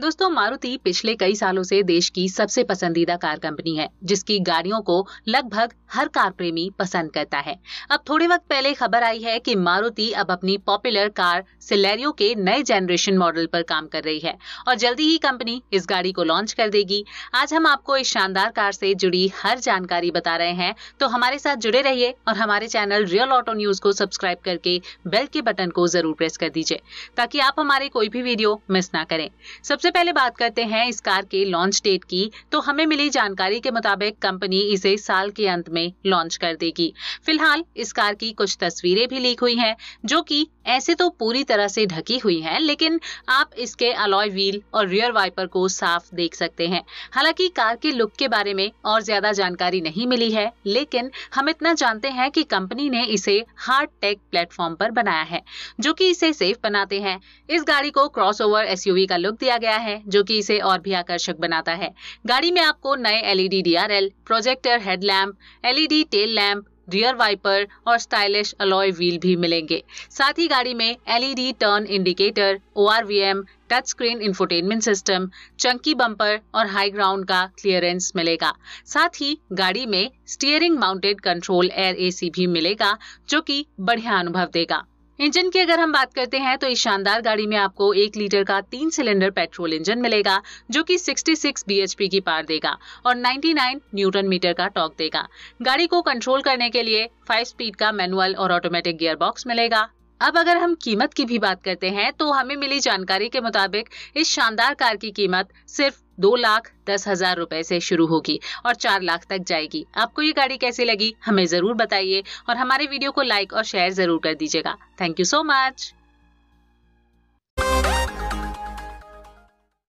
दोस्तों मारुति पिछले कई सालों से देश की सबसे पसंदीदा कार कंपनी है जिसकी गाड़ियों को लगभग हर कार प्रेमी पसंद करता है अब थोड़े वक्त पहले खबर आई है कि मारुति अब अपनी पॉपुलर कार सिलेरियो के नए जनरेशन मॉडल पर काम कर रही है और जल्दी ही कंपनी इस गाड़ी को लॉन्च कर देगी आज हम आपको इस शानदार कार से जुड़ी हर जानकारी बता रहे हैं तो हमारे साथ जुड़े रहिए और हमारे चैनल रियल ऑटो न्यूज को सब्सक्राइब करके बेल के बटन को जरूर प्रेस कर दीजिए ताकि आप हमारे कोई भी वीडियो मिस ना करें सबसे सबसे पहले बात करते हैं इस कार के लॉन्च डेट की तो हमें मिली जानकारी के मुताबिक कंपनी इसे साल के अंत में लॉन्च कर देगी फिलहाल इस कार की कुछ तस्वीरें भी लीक हुई हैं जो कि ऐसे तो पूरी तरह से ढकी हुई हैं लेकिन आप इसके अलॉय व्हील और रियर वाइपर को साफ देख सकते हैं हालांकि कार के लुक के बारे में और ज्यादा जानकारी नहीं मिली है लेकिन हम इतना जानते हैं कि कंपनी ने इसे हार्ड टेक प्लेटफॉर्म पर बनाया है जो कि इसे सेफ बनाते हैं इस गाड़ी को क्रॉस ओवर का लुक दिया गया गया है जो कि इसे और भी आकर्षक बनाता है गाड़ी में आपको नए LED DRL, projector headlamp LED tail lamp rear wiper और स्टाइलिश अलॉय व्हील भी मिलेंगे साथ ही गाड़ी में एलईडी टर्न इंडिकेटर ओ touch screen infotainment system chunky bumper और हाई ग्राउंड का क्लियरेंस मिलेगा साथ ही गाड़ी में steering mounted control air AC भी मिलेगा जो कि बढ़िया अनुभव देगा इंजन की अगर हम बात करते हैं तो इस शानदार गाड़ी में आपको एक लीटर का तीन सिलेंडर पेट्रोल इंजन मिलेगा जो कि 66 bhp की पार देगा और 99 न्यूटन मीटर का टॉक देगा गाड़ी को कंट्रोल करने के लिए 5 स्पीड का मैनुअल और ऑटोमेटिक गियर बॉक्स मिलेगा अब अगर हम कीमत की भी बात करते हैं तो हमें मिली जानकारी के मुताबिक इस शानदार कार की कीमत सिर्फ दो लाख दस हजार रुपए से शुरू होगी और चार लाख तक जाएगी आपको ये गाड़ी कैसी लगी हमें जरूर बताइए और हमारे वीडियो को लाइक और शेयर जरूर कर दीजिएगा थैंक यू सो मच